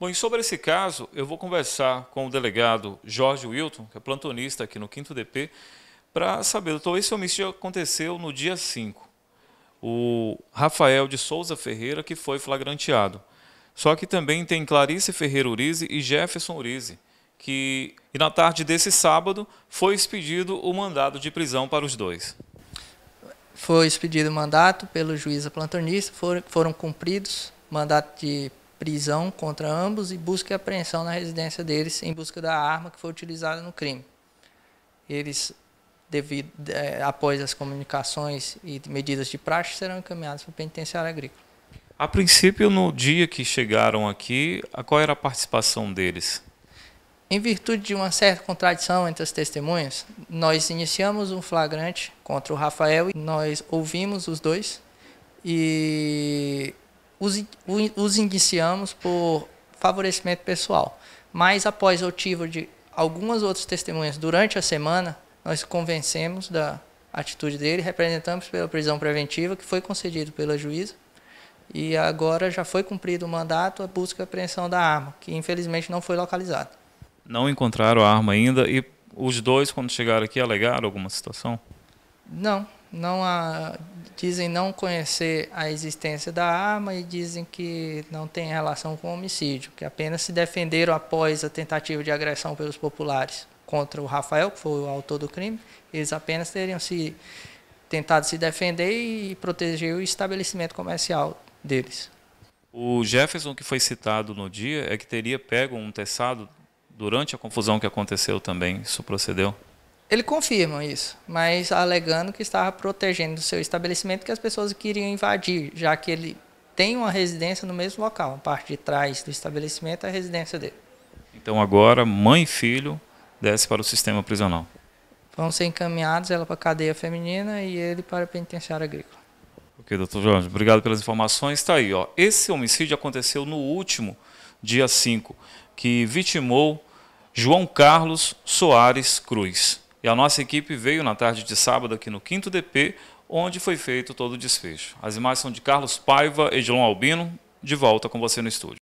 Bom, e sobre esse caso, eu vou conversar com o delegado Jorge Wilton, que é plantonista aqui no 5 DP, para saber, doutor, esse homicídio aconteceu no dia 5. O Rafael de Souza Ferreira, que foi flagranteado. Só que também tem Clarice Ferreira Urize e Jefferson Urize, que e na tarde desse sábado foi expedido o mandado de prisão para os dois. Foi expedido o mandato pelo juiz plantonista, foram, foram cumpridos mandato de prisão contra ambos e busca e apreensão na residência deles em busca da arma que foi utilizada no crime. Eles, devido, é, após as comunicações e medidas de praxe, serão encaminhados para o penitenciário agrícola. A princípio, no dia que chegaram aqui, qual era a participação deles? Em virtude de uma certa contradição entre as testemunhas, nós iniciamos um flagrante contra o Rafael e nós ouvimos os dois e os, os indiciamos por favorecimento pessoal. Mas após otivo de algumas outras testemunhas durante a semana, nós convencemos da atitude dele, representamos pela prisão preventiva que foi concedido pela juíza. E agora já foi cumprido o mandato, a busca e apreensão da arma, que infelizmente não foi localizada. Não encontraram a arma ainda e os dois, quando chegaram aqui, alegaram alguma situação? Não, não a, dizem não conhecer a existência da arma e dizem que não tem relação com homicídio, que apenas se defenderam após a tentativa de agressão pelos populares contra o Rafael, que foi o autor do crime, eles apenas teriam se tentado se defender e proteger o estabelecimento comercial deles. O Jefferson que foi citado no dia é que teria pego um teçado durante a confusão que aconteceu também. Isso procedeu? Ele confirma isso, mas alegando que estava protegendo o seu estabelecimento que as pessoas queriam invadir, já que ele tem uma residência no mesmo local, a parte de trás do estabelecimento é a residência dele. Então agora, mãe e filho desce para o sistema prisional. Vão ser encaminhados ela para a cadeia feminina e ele para a penitenciária agrícola. Ok, doutor Jorge, obrigado pelas informações. Está aí, ó. Esse homicídio aconteceu no último dia 5, que vitimou João Carlos Soares Cruz. E a nossa equipe veio na tarde de sábado aqui no 5 DP, onde foi feito todo o desfecho. As imagens são de Carlos Paiva, e Edilon Albino. De volta com você no estúdio.